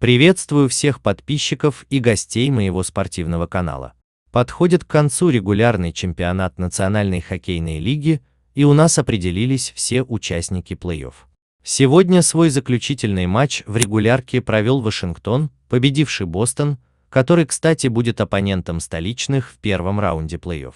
Приветствую всех подписчиков и гостей моего спортивного канала. Подходит к концу регулярный чемпионат Национальной хоккейной лиги, и у нас определились все участники плей-офф. Сегодня свой заключительный матч в регулярке провел Вашингтон, победивший Бостон, который, кстати, будет оппонентом столичных в первом раунде плей-офф.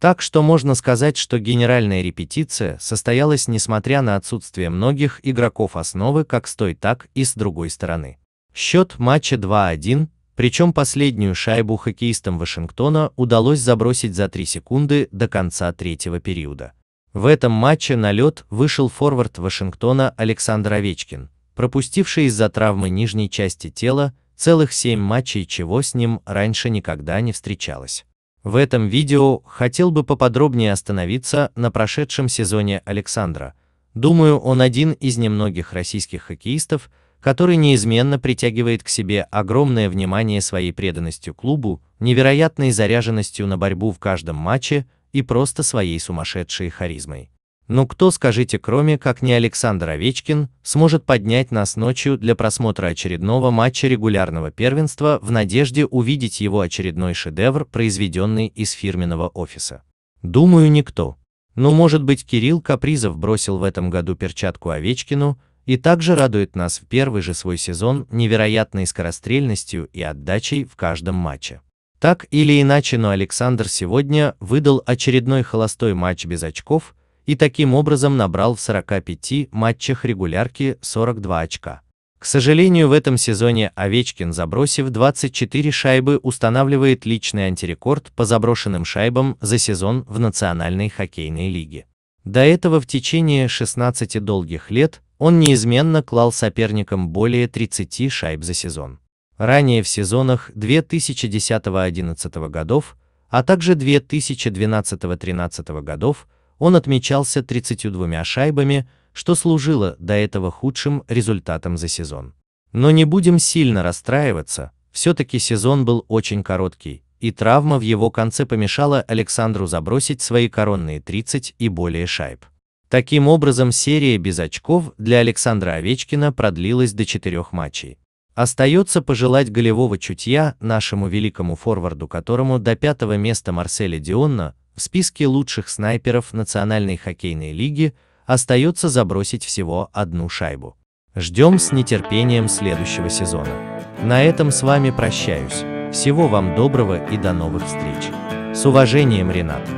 Так что можно сказать, что генеральная репетиция состоялась несмотря на отсутствие многих игроков основы как с той, так и с другой стороны. Счет матча 2-1, причем последнюю шайбу хоккеистам Вашингтона удалось забросить за 3 секунды до конца третьего периода. В этом матче на лед вышел форвард Вашингтона Александр Овечкин, пропустивший из-за травмы нижней части тела целых 7 матчей, чего с ним раньше никогда не встречалось. В этом видео хотел бы поподробнее остановиться на прошедшем сезоне Александра. Думаю, он один из немногих российских хоккеистов, который неизменно притягивает к себе огромное внимание своей преданностью клубу, невероятной заряженностью на борьбу в каждом матче и просто своей сумасшедшей харизмой. Но ну кто, скажите, кроме как не Александр Овечкин, сможет поднять нас ночью для просмотра очередного матча регулярного первенства в надежде увидеть его очередной шедевр, произведенный из фирменного офиса? Думаю, никто. Но ну, может быть Кирилл Капризов бросил в этом году перчатку Овечкину, и также радует нас в первый же свой сезон невероятной скорострельностью и отдачей в каждом матче. Так или иначе, но Александр сегодня выдал очередной холостой матч без очков и таким образом набрал в 45 матчах регулярки 42 очка. К сожалению, в этом сезоне Овечкин, забросив 24 шайбы, устанавливает личный антирекорд по заброшенным шайбам за сезон в Национальной хоккейной лиге. До этого в течение 16 долгих лет он неизменно клал соперникам более 30 шайб за сезон. Ранее в сезонах 2010-11 годов, а также 2012-13 годов он отмечался 32 шайбами, что служило до этого худшим результатом за сезон. Но не будем сильно расстраиваться, все-таки сезон был очень короткий, и травма в его конце помешала Александру забросить свои коронные 30 и более шайб. Таким образом, серия без очков для Александра Овечкина продлилась до четырех матчей. Остается пожелать голевого чутья нашему великому форварду, которому до пятого места Марселя Дионна в списке лучших снайперов Национальной хоккейной лиги остается забросить всего одну шайбу. Ждем с нетерпением следующего сезона. На этом с вами прощаюсь. Всего вам доброго и до новых встреч. С уважением, Ренат.